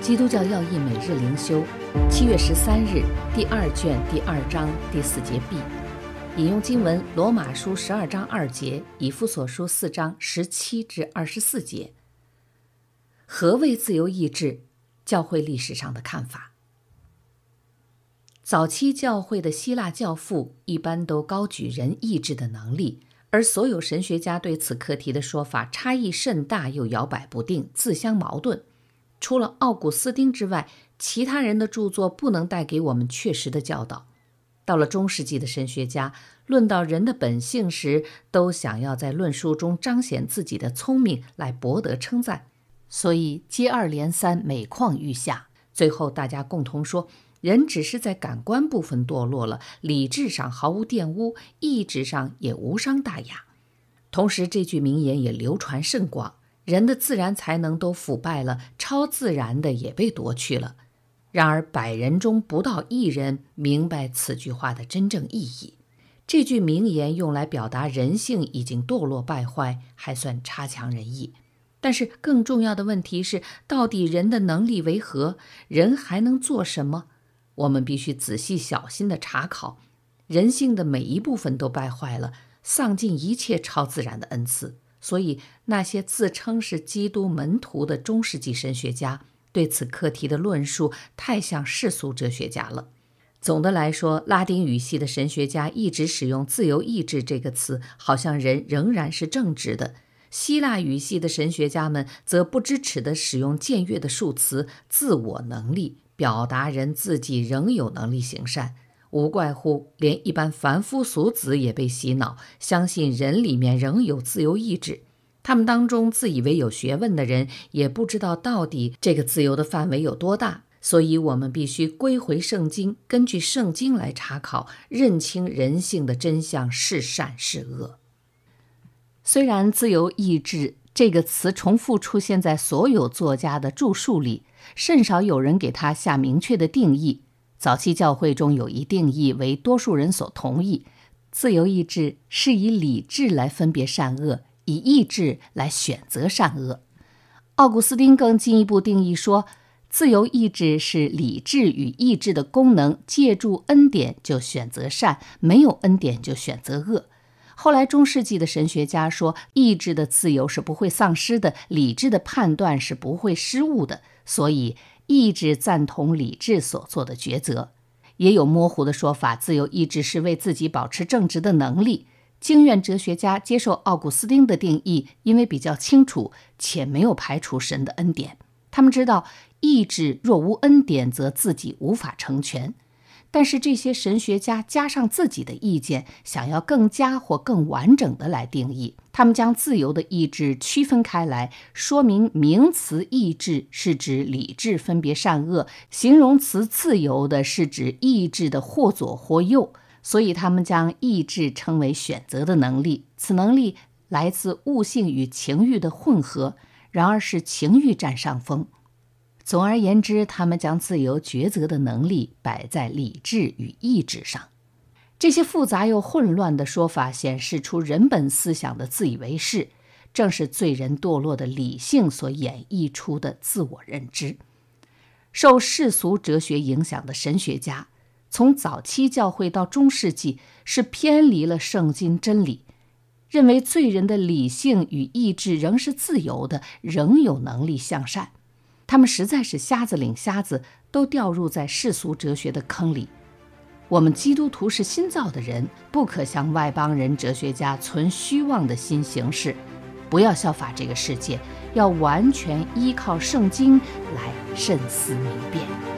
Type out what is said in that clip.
基督教要义每日灵修，七月十三日，第二卷第二章第四节 B，引用经文罗马书十二章二节，以父所书四章十七至二十四节。何谓自由意志？教会历史上的看法。早期教会的希腊教父一般都高举人意志的能力，而所有神学家对此课题的说法差异甚大，又摇摆不定，自相矛盾。除了奥古斯丁之外，其他人的著作不能带给我们确实的教导。到了中世纪的神学家，论到人的本性时，都想要在论书中彰显自己的聪明，来博得称赞，所以接二连三，每况愈下。最后，大家共同说，人只是在感官部分堕落了，理智上毫无玷污，意志上也无伤大雅。同时，这句名言也流传甚广。人的自然才能都腐败了，超自然的也被夺去了。然而，百人中不到一人明白此句话的真正意义。这句名言用来表达人性已经堕落败坏，还算差强人意。但是，更重要的问题是，到底人的能力为何？人还能做什么？我们必须仔细小心地查考。人性的每一部分都败坏了，丧尽一切超自然的恩赐。所以，那些自称是基督门徒的中世纪神学家对此课题的论述太像世俗哲学家了。总的来说，拉丁语系的神学家一直使用“自由意志”这个词，好像人仍然是正直的；希腊语系的神学家们则不知耻地使用僭越的数词“自我能力”，表达人自己仍有能力行善。无怪乎连一般凡夫俗子也被洗脑，相信人里面仍有自由意志。他们当中自以为有学问的人，也不知道到底这个自由的范围有多大。所以，我们必须归回圣经，根据圣经来查考，认清人性的真相是善是恶。虽然“自由意志”这个词重复出现在所有作家的著述里，甚少有人给他下明确的定义。早期教会中有一定义为多数人所同意：自由意志是以理智来分别善恶，以意志来选择善恶。奥古斯丁更进一步定义说，自由意志是理智与意志的功能，借助恩典就选择善，没有恩典就选择恶。后来中世纪的神学家说，意志的自由是不会丧失的，理智的判断是不会失误的，所以。意志赞同理智所做的抉择，也有模糊的说法。自由意志是为自己保持正直的能力。经院哲学家接受奥古斯丁的定义，因为比较清楚且没有排除神的恩典。他们知道，意志若无恩典，则自己无法成全。但是这些神学家加上自己的意见，想要更加或更完整的来定义。他们将自由的意志区分开来，说明名词“意志”是指理智分别善恶，形容词“自由”的是指意志的或左或右。所以他们将意志称为选择的能力，此能力来自悟性与情欲的混合，然而是情欲占上风。总而言之，他们将自由抉择的能力摆在理智与意志上。这些复杂又混乱的说法显示出人本思想的自以为是，正是罪人堕落的理性所演绎出的自我认知。受世俗哲学影响的神学家，从早期教会到中世纪，是偏离了圣经真理，认为罪人的理性与意志仍是自由的，仍有能力向善。他们实在是瞎子领瞎子，都掉入在世俗哲学的坑里。我们基督徒是新造的人，不可向外邦人哲学家存虚妄的心行事，不要效法这个世界，要完全依靠圣经来慎思明辨。